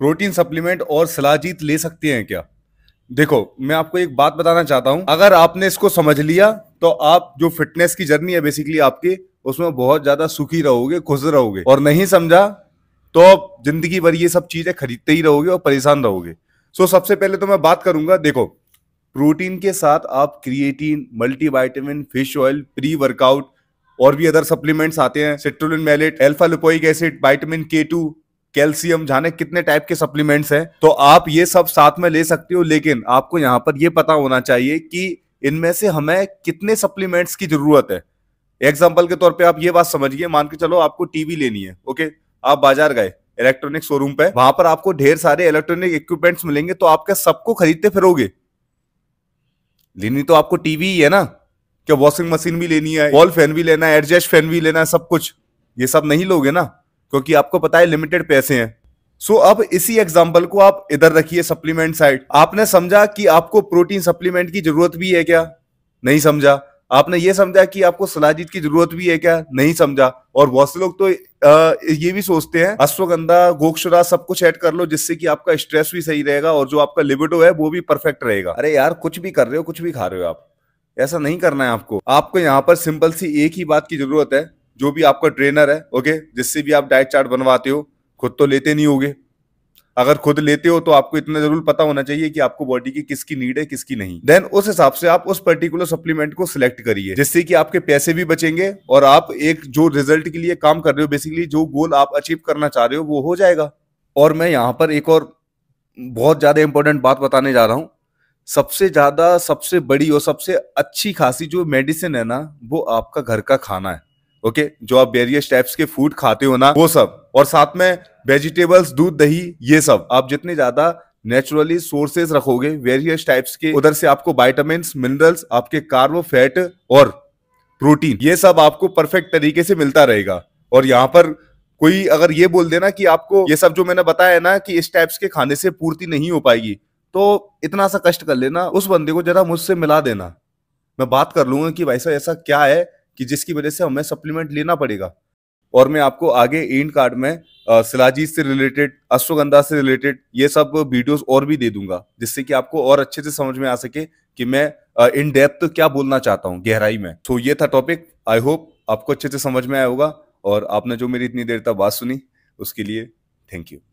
protein supplement और सलाजीत ले सकते हैं क्या देखो मैं आपको एक बात बताना चाहता हूं अगर आपने इसको समझ लिया तो आप जो फिटनेस की जर्नी है बेसिकली आपकी उसमें बहुत ज्यादा सुखी रहोगे खुश रहोगे और नहीं समझा तो आप जिंदगी भर ये सब चीजें खरीदते ही रहोगे और परेशान रहोगे सो so, सबसे पहले तो मैं बात करूंगा देखो प्रोटीन के साथ आप creatine multivitamin fish oil pre workout और भी अदर सप्लीमेंट्स आते हैं citrulline malate alpha lipoic acid vitamin K two calcium जाने कितने टाइप के सप्लीमेंट्स हैं तो आप ये सब साथ में ले सकते हो लेकिन आपको यहाँ पर ये पता होना चाहिए कि इनमें से हमें कितने सप्लीमेंट्स की जरूरत है एग्जाम्पल के तौर पे आप ये बात समझिए मान के चलो आपको टीवी लेनी है ओके आप बाजार गए इलेक्ट्रॉनिक शोरूम पे वहां पर आपको ढेर सारे इलेक्ट्रॉनिक इक्विपमेंट्स मिलेंगे तो आपके सबको खरीदते फिरोगे लेनी तो आपको टीवी ही है ना क्या वॉशिंग मशीन भी लेनी है वॉल फैन भी लेना है एडजस्ट फैन भी लेना है सब कुछ ये सब नहीं लोगे ना क्योंकि आपको पता है लिमिटेड पैसे हैं सो so, अब इसी एग्जाम्पल को आप इधर रखिए सप्लीमेंट साइड आपने समझा कि आपको प्रोटीन सप्लीमेंट की जरूरत भी है क्या नहीं समझा आपने ये समझा कि आपको सलाजीत की जरूरत भी है क्या नहीं समझा और बहुत से लोग तो ये भी सोचते हैं अश्वगंधा गोक्षरा सब कुछ ऐड कर लो जिससे कि आपका स्ट्रेस भी सही रहेगा और जो आपका लिबिडो है वो भी परफेक्ट रहेगा अरे यार कुछ भी कर रहे हो कुछ भी खा रहे हो आप ऐसा नहीं करना है आपको आपको यहाँ पर सिंपल सी एक ही बात की जरूरत है जो भी आपका ट्रेनर है ओके जिससे भी आप डाइट चार्ट बनवाते हो खुद तो लेते नहीं होगे अगर खुद लेते हो तो आपको इतना जरूर पता होना चाहिए कि आपको बॉडी की किसकी नीड है किसकी नहीं देन उस हिसाब से आप उस पर्टिकुलर सप्लीमेंट को सिलेक्ट करिए जिससे कि आपके पैसे भी बचेंगे और आप एक जो रिजल्ट के लिए काम कर रहे हो बेसिकली जो गोल आप अचीव करना चाह रहे हो वो हो जाएगा और मैं यहाँ पर एक और बहुत ज्यादा इंपॉर्टेंट बात बताने जा रहा हूँ सबसे ज्यादा सबसे बड़ी और सबसे अच्छी खासी जो मेडिसिन है ना वो आपका घर का खाना है ओके जो आप वेरियस टाइप्स के फूड खाते हो ना वो सब और साथ में वेजिटेबल्स दूध दही ये सब आप जितने ज्यादा नेचुरली सोर्सेज रखोगे वेरियस टाइप्स के उधर से आपको वाइटामिन मिनरल्स आपके कार्बो फैट और प्रोटीन ये सब आपको परफेक्ट तरीके से मिलता रहेगा और यहाँ पर कोई अगर ये बोल देना कि आपको ये सब जो मैंने बताया है ना कि इस टाइप्स के खाने से पूर्ति नहीं हो पाएगी तो इतना सा कष्ट कर लेना उस बंदे को जरा मुझसे मिला देना मैं बात कर लूंगा कि भाई साहब ऐसा क्या है कि जिसकी वजह से हमें सप्लीमेंट लेना पड़ेगा और मैं आपको आगे एंड कार्ड में सिलाजी से रिलेटेड अश्वगंधा से रिलेटेड ये सब वीडियोस और भी दे दूंगा जिससे कि आपको और अच्छे से समझ में आ सके कि मैं इन डेप्थ क्या बोलना चाहता हूँ गहराई में तो ये था टॉपिक आई होप आपको अच्छे से समझ में आया होगा और आपने जो मेरी इतनी देर तक बात सुनी उसके लिए थैंक यू